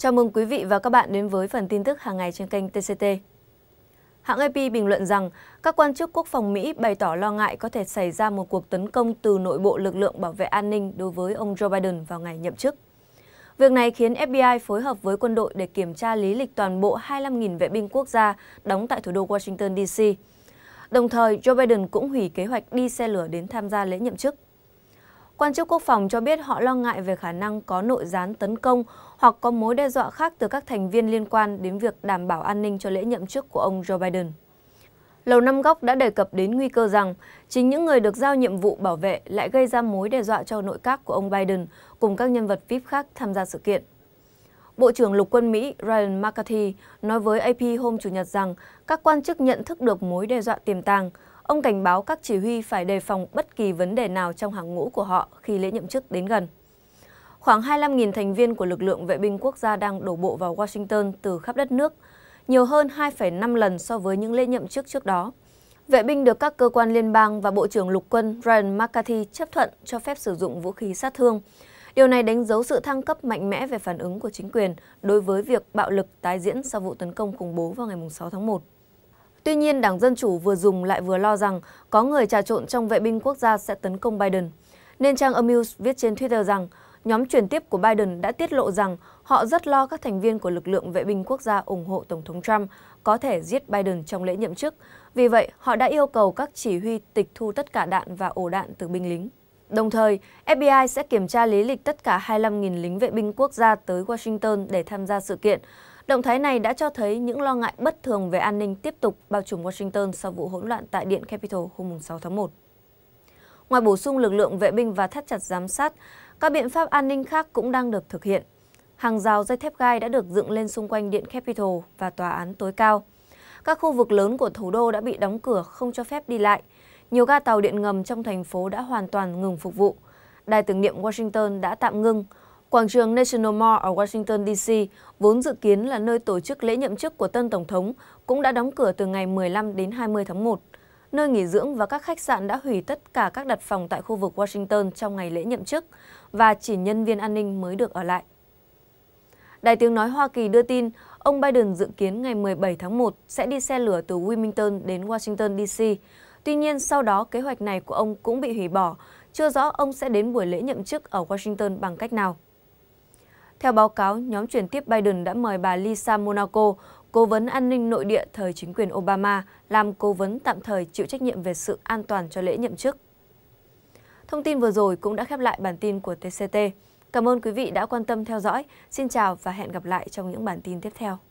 Chào mừng quý vị và các bạn đến với phần tin tức hàng ngày trên kênh TCT. Hãng AP bình luận rằng các quan chức quốc phòng Mỹ bày tỏ lo ngại có thể xảy ra một cuộc tấn công từ nội bộ lực lượng bảo vệ an ninh đối với ông Joe Biden vào ngày nhậm chức. Việc này khiến FBI phối hợp với quân đội để kiểm tra lý lịch toàn bộ 25.000 vệ binh quốc gia đóng tại thủ đô Washington, DC. Đồng thời, Joe Biden cũng hủy kế hoạch đi xe lửa đến tham gia lễ nhậm chức. Quan chức quốc phòng cho biết họ lo ngại về khả năng có nội gián tấn công hoặc có mối đe dọa khác từ các thành viên liên quan đến việc đảm bảo an ninh cho lễ nhậm chức của ông Joe Biden. Lầu Năm Góc đã đề cập đến nguy cơ rằng chính những người được giao nhiệm vụ bảo vệ lại gây ra mối đe dọa cho nội các của ông Biden cùng các nhân vật VIP khác tham gia sự kiện. Bộ trưởng Lục quân Mỹ Ryan McCarthy nói với AP hôm Chủ nhật rằng các quan chức nhận thức được mối đe dọa tiềm tàng – Ông cảnh báo các chỉ huy phải đề phòng bất kỳ vấn đề nào trong hàng ngũ của họ khi lễ nhậm chức đến gần. Khoảng 25.000 thành viên của lực lượng vệ binh quốc gia đang đổ bộ vào Washington từ khắp đất nước, nhiều hơn 2,5 lần so với những lễ nhậm chức trước đó. Vệ binh được các cơ quan liên bang và Bộ trưởng Lục quân Ryan McCarthy chấp thuận cho phép sử dụng vũ khí sát thương. Điều này đánh dấu sự thăng cấp mạnh mẽ về phản ứng của chính quyền đối với việc bạo lực tái diễn sau vụ tấn công khủng bố vào ngày 6 tháng 1. Tuy nhiên, Đảng Dân Chủ vừa dùng lại vừa lo rằng có người trà trộn trong vệ binh quốc gia sẽ tấn công Biden. Nên trang Amuse viết trên Twitter rằng nhóm truyền tiếp của Biden đã tiết lộ rằng họ rất lo các thành viên của lực lượng vệ binh quốc gia ủng hộ Tổng thống Trump có thể giết Biden trong lễ nhậm chức. Vì vậy, họ đã yêu cầu các chỉ huy tịch thu tất cả đạn và ổ đạn từ binh lính. Đồng thời, FBI sẽ kiểm tra lý lịch tất cả 25.000 lính vệ binh quốc gia tới Washington để tham gia sự kiện, Động thái này đã cho thấy những lo ngại bất thường về an ninh tiếp tục bao trùm Washington sau vụ hỗn loạn tại Điện Capitol hôm 6 tháng 1. Ngoài bổ sung lực lượng vệ binh và thắt chặt giám sát, các biện pháp an ninh khác cũng đang được thực hiện. Hàng rào dây thép gai đã được dựng lên xung quanh Điện Capitol và Tòa án tối cao. Các khu vực lớn của thủ đô đã bị đóng cửa không cho phép đi lại. Nhiều ga tàu điện ngầm trong thành phố đã hoàn toàn ngừng phục vụ. Đài tưởng niệm Washington đã tạm ngưng, Quảng trường National Mall ở Washington, D.C., vốn dự kiến là nơi tổ chức lễ nhậm chức của tân Tổng thống, cũng đã đóng cửa từ ngày 15 đến 20 tháng 1. Nơi nghỉ dưỡng và các khách sạn đã hủy tất cả các đặt phòng tại khu vực Washington trong ngày lễ nhậm chức và chỉ nhân viên an ninh mới được ở lại. Đài tiếng nói Hoa Kỳ đưa tin, ông Biden dự kiến ngày 17 tháng 1 sẽ đi xe lửa từ Wilmington đến Washington, D.C. Tuy nhiên, sau đó kế hoạch này của ông cũng bị hủy bỏ, chưa rõ ông sẽ đến buổi lễ nhậm chức ở Washington bằng cách nào. Theo báo cáo, nhóm chuyển tiếp Biden đã mời bà Lisa Monaco, cố vấn an ninh nội địa thời chính quyền Obama, làm cố vấn tạm thời chịu trách nhiệm về sự an toàn cho lễ nhậm chức. Thông tin vừa rồi cũng đã khép lại bản tin của TCT. Cảm ơn quý vị đã quan tâm theo dõi. Xin chào và hẹn gặp lại trong những bản tin tiếp theo.